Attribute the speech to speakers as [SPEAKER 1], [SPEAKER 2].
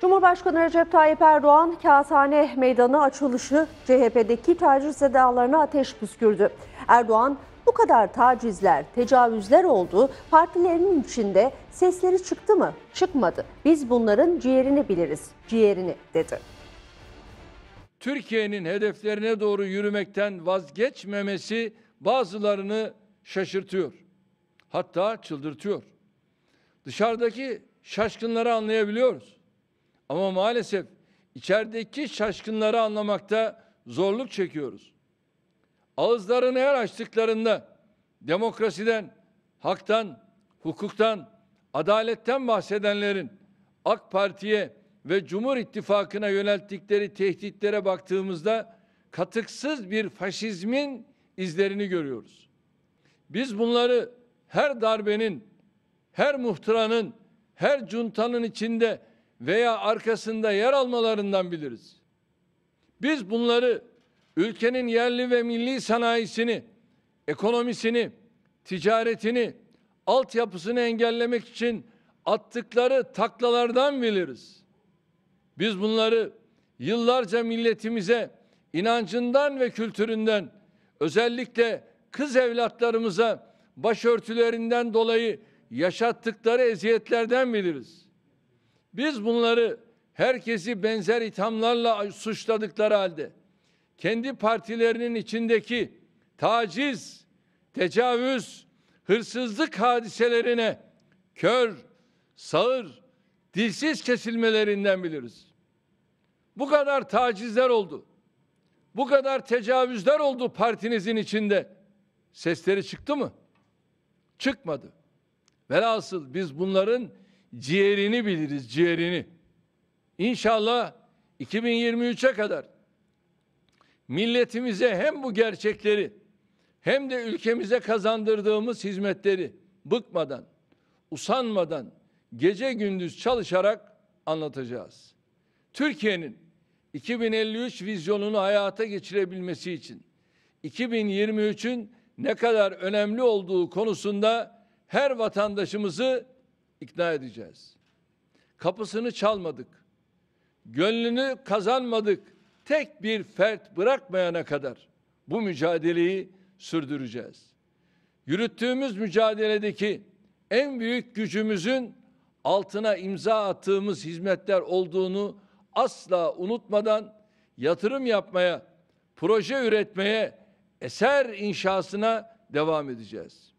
[SPEAKER 1] Cumhurbaşkanı Recep Tayyip Erdoğan, Kağıthane Meydanı açılışı CHP'deki taciz edalarına ateş püskürdü. Erdoğan, bu kadar tacizler, tecavüzler oldu, partilerinin içinde sesleri çıktı mı? Çıkmadı. Biz bunların ciğerini biliriz, ciğerini dedi. Türkiye'nin hedeflerine doğru yürümekten vazgeçmemesi bazılarını şaşırtıyor. Hatta çıldırtıyor. Dışarıdaki şaşkınları anlayabiliyoruz. Ama maalesef içerideki şaşkınları anlamakta zorluk çekiyoruz. Ağızlarını her açtıklarında demokrasiden, haktan, hukuktan, adaletten bahsedenlerin AK Parti'ye ve Cumhur İttifakı'na yönelttikleri tehditlere baktığımızda katıksız bir faşizmin izlerini görüyoruz. Biz bunları her darbenin, her muhtıranın, her cuntanın içinde veya arkasında yer almalarından biliriz. Biz bunları ülkenin yerli ve milli sanayisini, ekonomisini, ticaretini, altyapısını engellemek için attıkları taklalardan biliriz. Biz bunları yıllarca milletimize inancından ve kültüründen özellikle kız evlatlarımıza başörtülerinden dolayı yaşattıkları eziyetlerden biliriz. Biz bunları herkesi benzer ithamlarla suçladıkları halde kendi partilerinin içindeki taciz, tecavüz, hırsızlık hadiselerine kör, sağır, dilsiz kesilmelerinden biliriz. Bu kadar tacizler oldu. Bu kadar tecavüzler oldu partinizin içinde. Sesleri çıktı mı? Çıkmadı. Velhasıl biz bunların ciğerini biliriz, ciğerini. İnşallah 2023'e kadar milletimize hem bu gerçekleri hem de ülkemize kazandırdığımız hizmetleri bıkmadan, usanmadan, gece gündüz çalışarak anlatacağız. Türkiye'nin 2053 vizyonunu hayata geçirebilmesi için 2023'ün ne kadar önemli olduğu konusunda her vatandaşımızı ikna edeceğiz. Kapısını çalmadık. Gönlünü kazanmadık. Tek bir fert bırakmayana kadar bu mücadeleyi sürdüreceğiz. Yürüttüğümüz mücadeledeki en büyük gücümüzün altına imza attığımız hizmetler olduğunu asla unutmadan yatırım yapmaya, proje üretmeye, eser inşasına devam edeceğiz.